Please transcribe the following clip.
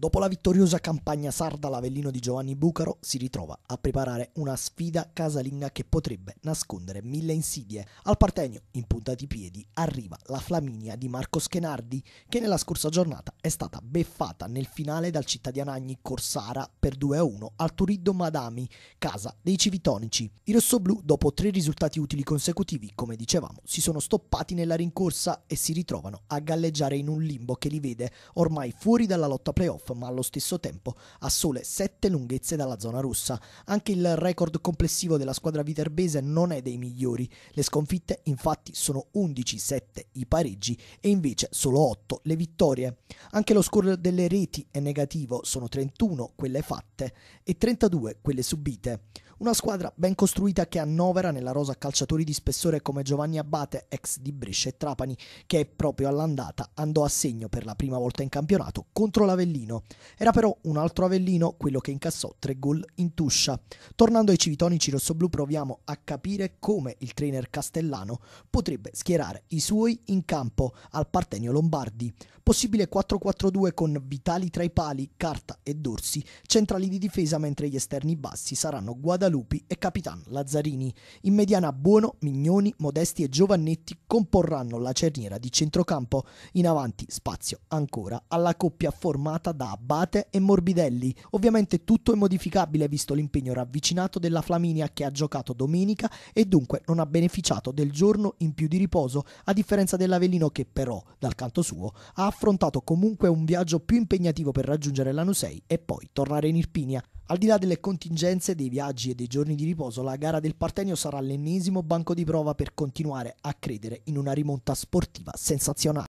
Dopo la vittoriosa campagna sarda, l'Avellino di Giovanni Bucaro si ritrova a preparare una sfida casalinga che potrebbe nascondere mille insidie. Al Partenio, in punta di piedi, arriva la Flaminia di Marco Schenardi, che nella scorsa giornata è stata beffata nel finale dal cittadianagni Corsara per 2-1 al Turiddo Madami, casa dei Civitonici. I rossoblù, dopo tre risultati utili consecutivi, come dicevamo, si sono stoppati nella rincorsa e si ritrovano a galleggiare in un limbo che li vede ormai fuori dalla lotta playoff ma allo stesso tempo a sole 7 lunghezze dalla zona rossa. Anche il record complessivo della squadra viterbese non è dei migliori. Le sconfitte infatti sono 11-7 i pareggi e invece solo 8 le vittorie. Anche lo score delle reti è negativo, sono 31 quelle fatte e 32 quelle subite. Una squadra ben costruita che annovera nella rosa calciatori di spessore come Giovanni Abate, ex di Brescia e Trapani, che proprio all'andata andò a segno per la prima volta in campionato contro l'Avellino. Era però un altro Avellino quello che incassò tre gol in tuscia. Tornando ai civitonici rossoblù proviamo a capire come il trainer Castellano potrebbe schierare i suoi in campo al Partenio Lombardi. Possibile 4-4-2 con Vitali tra i pali, Carta e Dorsi, centrali di difesa mentre gli esterni bassi saranno Guadalupe Lupi e Capitan Lazzarini. In mediana Buono, Mignoni, Modesti e Giovannetti comporranno la cerniera di centrocampo. In avanti spazio ancora alla coppia formata da Abate e Morbidelli. Ovviamente tutto è modificabile visto l'impegno ravvicinato della Flaminia che ha giocato domenica e dunque non ha beneficiato del giorno in più di riposo, a differenza dell'Avelino che però, dal canto suo, ha affrontato comunque un viaggio più impegnativo per raggiungere l'Anusei e poi tornare in Irpinia. Al di là delle contingenze, dei viaggi e dei giorni di riposo, la gara del Partenio sarà l'ennesimo banco di prova per continuare a credere in una rimonta sportiva sensazionale.